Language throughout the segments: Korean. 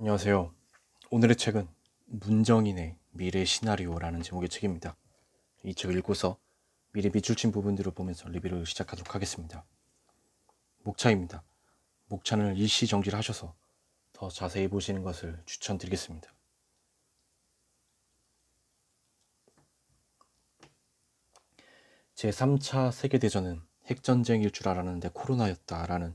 안녕하세요. 오늘의 책은 문정인의 미래 시나리오라는 제목의 책입니다. 이 책을 읽고서 미리 비출친 부분들을 보면서 리뷰를 시작하도록 하겠습니다. 목차입니다. 목차는 일시 정지를 하셔서 더 자세히 보시는 것을 추천드리겠습니다. 제3차 세계대전은 핵전쟁일 줄 알았는데 코로나였다라는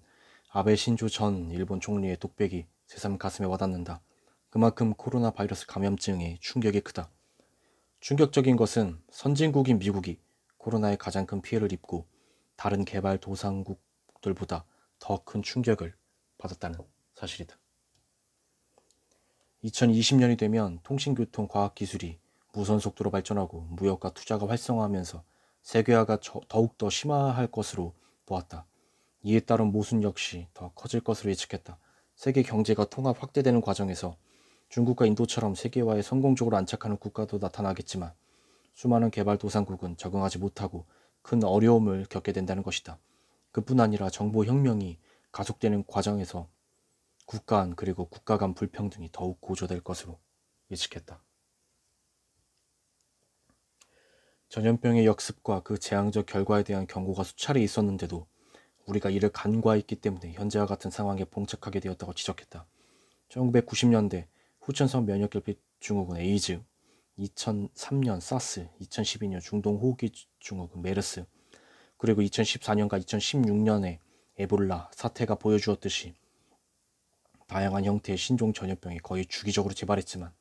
아베 신조 전 일본 총리의 독백이 새삼 가슴에 와닿는다. 그만큼 코로나 바이러스 감염증의 충격이 크다. 충격적인 것은 선진국인 미국이 코로나에 가장 큰 피해를 입고 다른 개발 도상국들보다 더 큰 충격을 받았다는 사실이다. 2020년이 되면 통신교통 과학기술이 무선 속도로 발전하고 무역과 투자가 활성화하면서 세계화가 더욱더 심화할 것으로 보았다. 이에 따른 모순 역시 더 커질 것으로 예측했다. 세계 경제가 통합 확대되는 과정에서 중국과 인도처럼 세계화에 성공적으로 안착하는 국가도 나타나겠지만 수많은 개발도상국은 적응하지 못하고 큰 어려움을 겪게 된다는 것이다. 그뿐 아니라 정보혁명이 가속되는 과정에서 국가 안 그리고 국가 간 불평등이 더욱 고조될 것으로 예측했다. 전염병의 역습과 그 재앙적 결과에 대한 경고가 수차례 있었는데도 우리가 이를 간과했기 때문에 현재와 같은 상황에 봉착하게 되었다고 지적했다. 1990년대 후천성 면역결핍 증후군 에이즈, 2003년 사스, 2012년 중동 호흡기 증후군 메르스, 그리고 2014년과 2016년에 에볼라 사태가 보여주었듯이 다양한 형태의 신종 전염병이 거의 주기적으로 재발했지만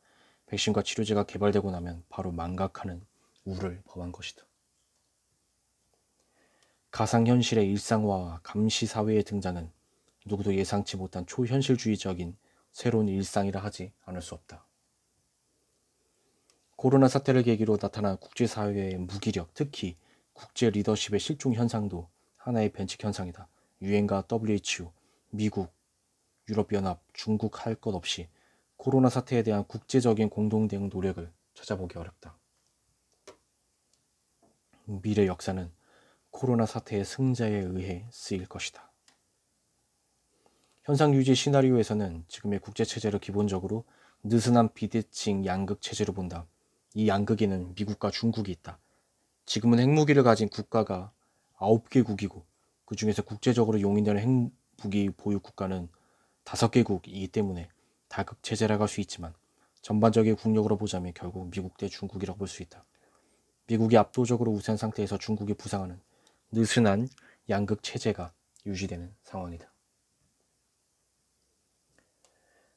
백신과 치료제가 개발되고 나면 바로 망각하는 우를 범한 것이다. 가상현실의 일상화와 감시사회의 등장은 누구도 예상치 못한 초현실주의적인 새로운 일상이라 하지 않을 수 없다. 코로나 사태를 계기로 나타난 국제사회의 무기력, 특히 국제 리더십의 실종 현상도 하나의 벤치 현상이다. 유엔과 WHO, 미국, 유럽연합, 중국 할 것 없이 코로나 사태에 대한 국제적인 공동 대응 노력을 찾아보기 어렵다. 미래 역사는 코로나 사태의 승자에 의해 쓰일 것이다. 현상 유지 시나리오에서는 지금의 국제 체제를 기본적으로 느슨한 비대칭 양극 체제로 본다. 이 양극에는 미국과 중국이 있다. 지금은 핵무기를 가진 국가가 9개국이고 그 중에서 국제적으로 용인되는 핵무기 보유 국가는 5개국이기 때문에 다극 체제라고 할 수 있지만 전반적인 국력으로 보자면 결국 미국 대 중국이라고 볼 수 있다. 미국이 압도적으로 우세한 상태에서 중국이 부상하는 느슨한 양극 체제가 유지되는 상황이다.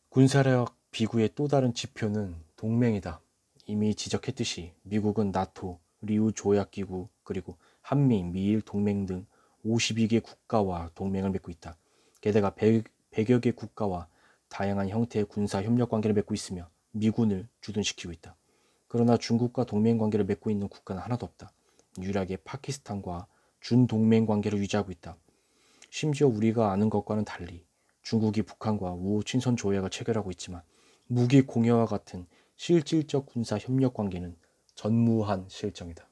군사력 비구의 또 다른 지표는 동맹이다. 이미 지적했듯이 미국은 나토, 리우 조약기구, 그리고 한미, 미일 동맹 등 52개 국가와 동맹을 맺고 있다. 게다가 100, 여 개, 국가와 다양한 형태의 군사 협력 관계를 맺고 있으며 미군을 주둔시키고 있다. 그러나 중국과 동맹 관계를 맺고 있는 국가는 하나도 없다. 유일하게 파키스탄과 준동맹 관계를 유지하고 있다. 심지어 우리가 아는 것과는 달리 중국이 북한과 우호 친선 조약을 체결하고 있지만 무기 공여와 같은 실질적 군사 협력 관계는 전무한 실정이다.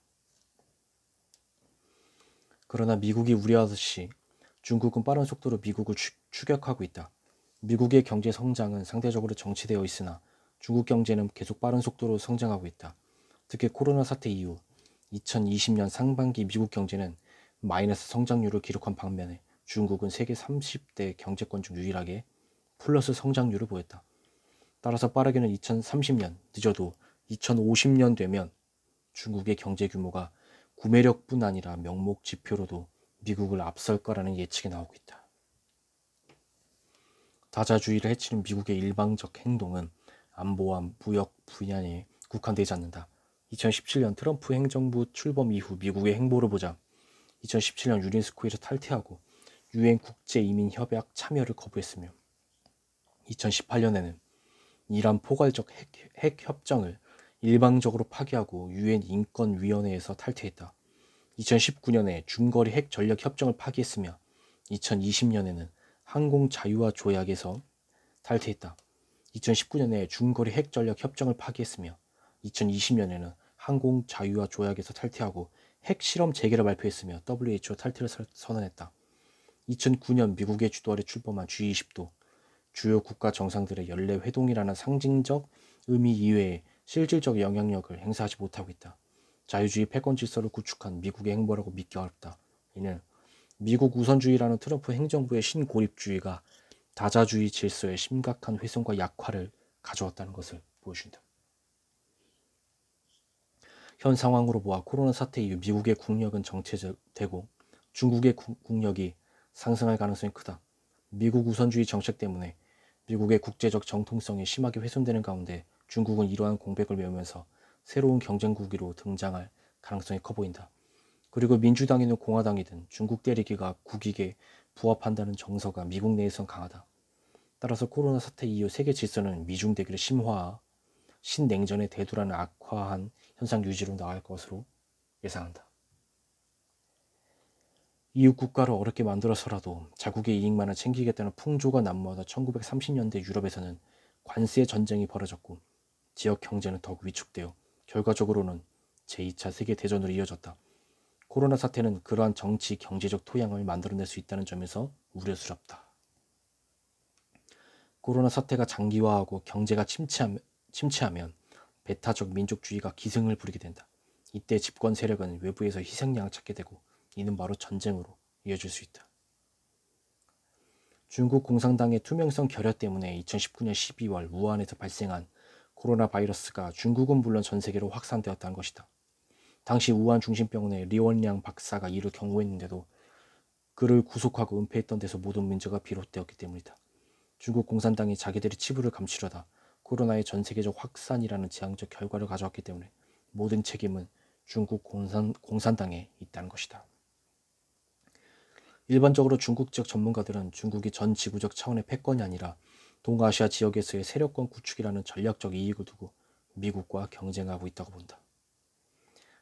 그러나 미국이 우려하듯이 중국은 빠른 속도로 미국을 추격하고 있다. 미국의 경제 성장은 상대적으로 정치되어 있으나 중국 경제는 계속 빠른 속도로 성장하고 있다. 특히 코로나 사태 이후 2020년 상반기 미국 경제는 마이너스 성장률을 기록한 반면에 중국은 세계 30대 경제권 중 유일하게 플러스 성장률을 보였다. 따라서 빠르게는 2030년, 늦어도 2050년 되면 중국의 경제 규모가 구매력뿐 아니라 명목 지표로도 미국을 앞설 거라는 예측이 나오고 있다. 다자주의를 해치는 미국의 일방적 행동은 안보와 무역 분야에 국한되지 않는다. 2017년 트럼프 행정부 출범 이후 미국의 행보를 보자 2017년 유린스코에서 탈퇴하고 유엔 국제이민협약 참여를 거부했으며 2018년에는 이란 포괄적 핵, 핵 협정을 일방적으로 파기하고 유엔 인권위원회에서 탈퇴했다. 2019년에 중거리 핵 전력 협정을 파기했으며 2020년에는 항공 자유화 조약에서 탈퇴했다. 2019년에 중거리 핵 전력 협정을 파기했으며 2020년에는 항공 자유화 조약에서 탈퇴하고 핵실험 재개를 발표했으며 WHO 탈퇴를 선언했다. 2009년 미국의 주도 에 출범한 G20도 주요 국가 정상들의 연례 회동이라는 상징적 의미 이외에 실질적 영향력을 행사하지 못하고 있다. 자유주의 패권 질서를 구축한 미국의 행보라고 믿기 어렵다. 이는 미국 우선주의라는 트럼프 행정부의 신고립주의가 다자주의 질서의 심각한 훼손과 약화를 가져왔다는 것을 보여준다. 현 상황으로 보아 코로나 사태 이후 미국의 국력은 정체되고 중국의 국력이 상승할 가능성이 크다. 미국 우선주의 정책 때문에 미국의 국제적 정통성이 심하게 훼손되는 가운데 중국은 이러한 공백을 메우면서 새로운 경쟁국으로 등장할 가능성이 커 보인다. 그리고 민주당이든 공화당이든 중국 때리기가 국익에 부합한다는 정서가 미국 내에선 강하다. 따라서 코로나 사태 이후 세계 질서는 미중 대결의 심화, 신냉전의 대두라는 악화한 현상 유지로 나갈 것으로 예상한다. 이웃 국가를 어렵게 만들어서라도 자국의 이익만을 챙기겠다는 풍조가 난무하다 1930년대 유럽에서는 관세 전쟁이 벌어졌고 지역 경제는 더욱 위축되어 결과적으로는 제2차 세계대전으로 이어졌다. 코로나 사태는 그러한 정치, 경제적 토양을 만들어낼 수 있다는 점에서 우려스럽다. 코로나 사태가 장기화하고 경제가 침체하면, 침체하면 배타적 민족주의가 기승을 부리게 된다. 이때 집권 세력은 외부에서 희생양을 찾게 되고 이는 바로 전쟁으로 이어질 수 있다. 중국 공산당의 투명성 결여 때문에 2019년 12월 우한에서 발생한 코로나 바이러스가 중국은 물론 전 세계로 확산되었다는 것이다. 당시 우한 중심병원의 리원량 박사가 이를 경고했는데도 그를 구속하고 은폐했던 데서 모든 문제가 비롯되었기 때문이다. 중국 공산당이 자기들의 치부를 감추려다 코로나의 전 세계적 확산이라는 지향적 결과를 가져왔기 때문에 모든 책임은 중국 공산, 공산당에 있다는 것이다. 일반적으로 중국 지역 전문가들은 중국이 전 지구적 차원의 패권이 아니라 동아시아 지역에서의 세력권 구축이라는 전략적 이익을 두고 미국과 경쟁하고 있다고 본다.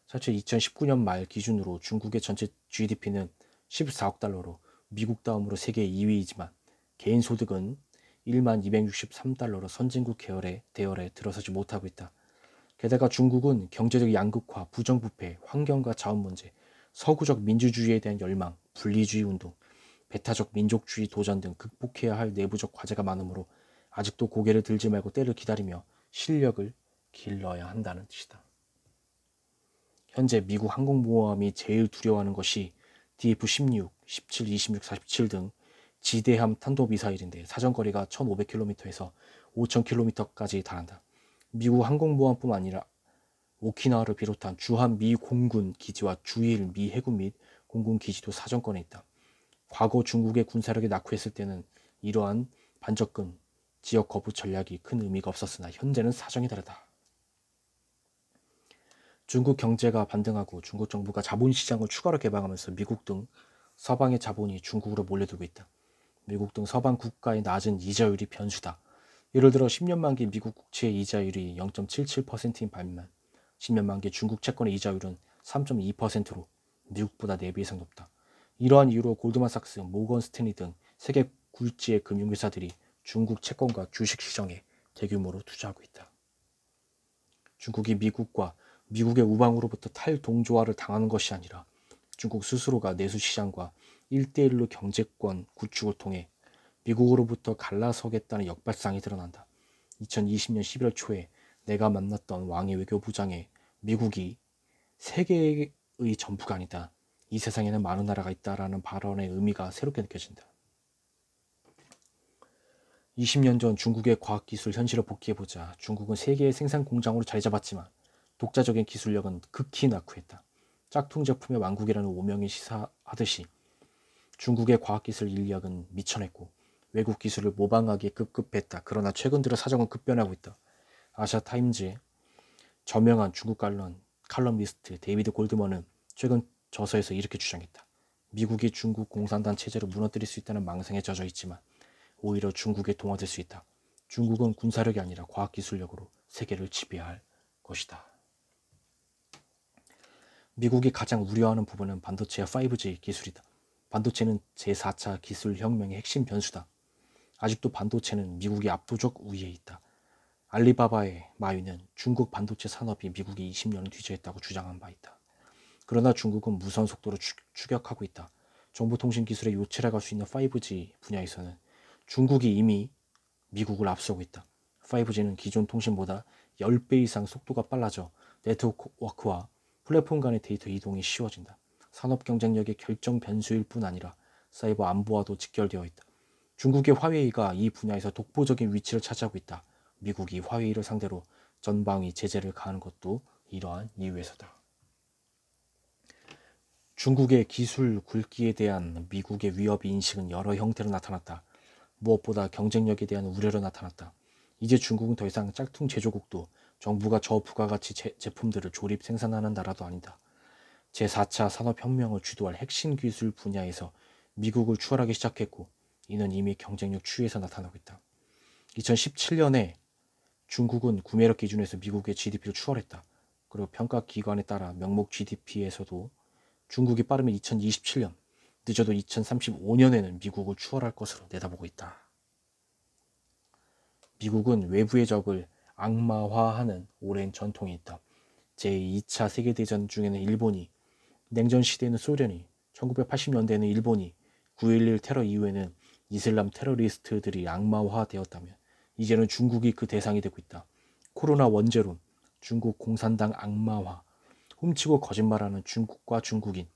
사실 2019년 말 기준으로 중국의 전체 GDP는 14억 달러로 미국 다음으로 세계 2위이지만 개인 소득은 1만 263달러로 선진국 계열의 대열에 들어서지 못하고 있다. 게다가 중국은 경제적 양극화, 부정부패, 환경과 자원 문제, 서구적 민주주의에 대한 열망, 분리주의 운동, 배타적 민족주의 도전 등 극복해야 할 내부적 과제가 많으므로 아직도 고개를 들지 말고 때를 기다리며 실력을 길러야 한다는 뜻이다. 현재 미국 항공모함이 제일 두려워하는 것이 DF-16, 17, 26, 47등 지대함 탄도미사일인데 사정거리가 1,500km에서 5,000km까지 달한다. 미국 항공모함뿐 아니라 오키나와를 비롯한 주한 미 공군 기지와 주일 미 해군 및 공군 기지도 사정권에 있다. 과거 중국의 군사력이 낙후했을 때는 이러한 반접근 지역 거부 전략이 큰 의미가 없었으나 현재는 사정이 다르다. 중국 경제가 반등하고 중국 정부가 자본시장을 추가로 개방하면서 미국 등 서방의 자본이 중국으로 몰려들고 있다. 미국 등 서방 국가의 낮은 이자율이 변수다. 예를 들어 10년 만기 미국 국채의 이자율이 0.77%인 반면 10년 만기 중국 채권의 이자율은 3.2%로 미국보다 4배 이상 높다. 이러한 이유로 골드만삭스, 모건 스탠리 등 세계 굴지의 금융회사들이 중국 채권과 주식시장에 대규모로 투자하고 있다. 중국이 미국과 미국의 우방으로부터 탈동조화를 당하는 것이 아니라 중국 스스로가 내수시장과 1대1로 경제권 구축을 통해 미국으로부터 갈라서겠다는 역발상이 드러난다. 2020년 11월 초에 내가 만났던 왕의 외교부장에 미국이 세계의 전부가 아니다. 이 세상에는 많은 나라가 있다라는 발언의 의미가 새롭게 느껴진다. 20년 전 중국의 과학기술 현실을 복귀해보자 중국은 세계의 생산 공장으로 자리 잡았지만 독자적인 기술력은 극히 낙후했다. 짝퉁 제품의 왕국이라는 오명이 시사하듯이 중국의 과학기술 인력은 미천했고 외국 기술을 모방하기에 급급했다. 그러나 최근 들어 사정은 급변하고 있다. 아시아타임즈의 저명한 중국 칼럼, 칼럼니스트 데이비드 골드먼은 최근 저서에서 이렇게 주장했다. 미국이 중국 공산당 체제를 무너뜨릴 수 있다는 망상에 젖어 있지만 오히려 중국에 동화될 수 있다. 중국은 군사력이 아니라 과학기술력으로 세계를 지배할 것이다. 미국이 가장 우려하는 부분은 반도체와 5G 기술이다. 반도체는 제4차 기술혁명의 핵심 변수다. 아직도 반도체는 미국의 압도적 우위에 있다. 알리바바의 마윈은 중국 반도체 산업이 미국이 20년 을뒤져했다고 주장한 바 있다. 그러나 중국은 무선 속도로 추격하고 있다. 정보통신 기술의요체라 갈수 있는 5G 분야에서는 중국이 이미 미국을 앞서고 있다. 5G는 기존 통신보다 10배 이상 속도가 빨라져 네트워크와 플랫폼 간의 데이터 이동이 쉬워진다. 산업 경쟁력의 결정 변수일 뿐 아니라 사이버 안보와도 직결되어 있다. 중국의 화웨이가 이 분야에서 독보적인 위치를 차지하고 있다. 미국이 화웨이를 상대로 전방위 제재를 가하는 것도 이러한 이유에서다. 중국의 기술 굵기에 대한 미국의 위협 인식은 여러 형태로 나타났다. 무엇보다 경쟁력에 대한 우려로 나타났다. 이제 중국은 더 이상 짝퉁 제조국도 정부가 저부가가치 제, 품들을 조립 생산하는 나라도 아니다. 제4차 산업혁명을 주도할 핵심 기술 분야에서 미국을 추월하기 시작했고 이는 이미 경쟁력 추이에서 나타나고 있다. 2017년에 중국은 구매력 기준에서 미국의 GDP를 추월했다. 그리고 평가 기관에 따라 명목 GDP에서도 중국이 빠르면 2027년, 늦어도 2035년에는 미국을 추월할 것으로 내다보고 있다. 미국은 외부의 적을 악마화하는 오랜 전통이 있다. 제2차 세계대전 중에는 일본이 냉전 시대에는 소련이, 1980년대에는 일본이, 9.11 테러 이후에는 이슬람 테러리스트들이 악마화되었다면 이제는 중국이 그 대상이 되고 있다. 코로나 원죄론, 중국 공산당 악마화, 훔치고 거짓말하는 중국과 중국인,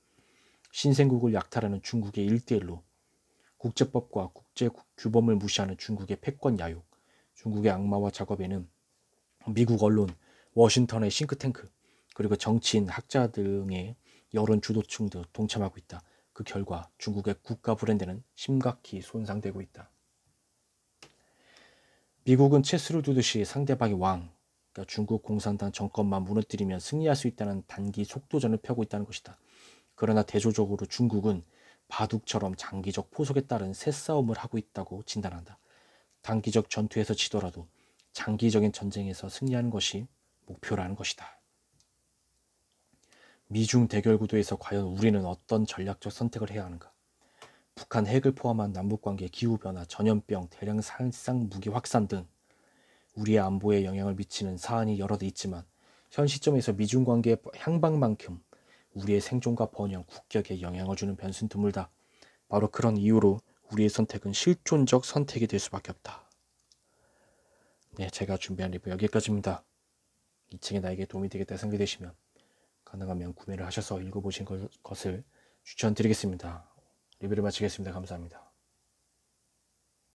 신생국을 약탈하는 중국의 일대일로 국제법과 국제 규범을 무시하는 중국의 패권 야욕, 중국의 악마화 작업에는 미국 언론, 워싱턴의 싱크탱크, 그리고 정치인, 학자 등의 여론 주도층도 동참하고 있다. 그 결과 중국의 국가 브랜드는 심각히 손상되고 있다. 미국은 체스를 두듯이 상대방의 왕, 그러니까 중국 공산당 정권만 무너뜨리면 승리할 수 있다는 단기 속도전을 펴고 있다는 것이다. 그러나 대조적으로 중국은 바둑처럼 장기적 포석에 따른 새싸움을 하고 있다고 진단한다. 단기적 전투에서 지더라도 장기적인 전쟁에서 승리하는 것이 목표라는 것이다. 미중 대결 구도에서 과연 우리는 어떤 전략적 선택을 해야 하는가? 북한 핵을 포함한 남북관계, 기후변화, 전염병, 대량 살상 무기 확산 등 우리의 안보에 영향을 미치는 사안이 여러 대 있지만 현 시점에서 미중 관계의 향방만큼 우리의 생존과 번영, 국격에 영향을 주는 변수는 드물다. 바로 그런 이유로 우리의 선택은 실존적 선택이 될 수밖에 없다. 네, 제가 준비한 리뷰 여기까지입니다. 이 책이 나에게 도움이 되겠다 생각되시면 가능하면 구매를 하셔서 읽어보신 것을 추천드리겠습니다. 리뷰를 마치겠습니다. 감사합니다.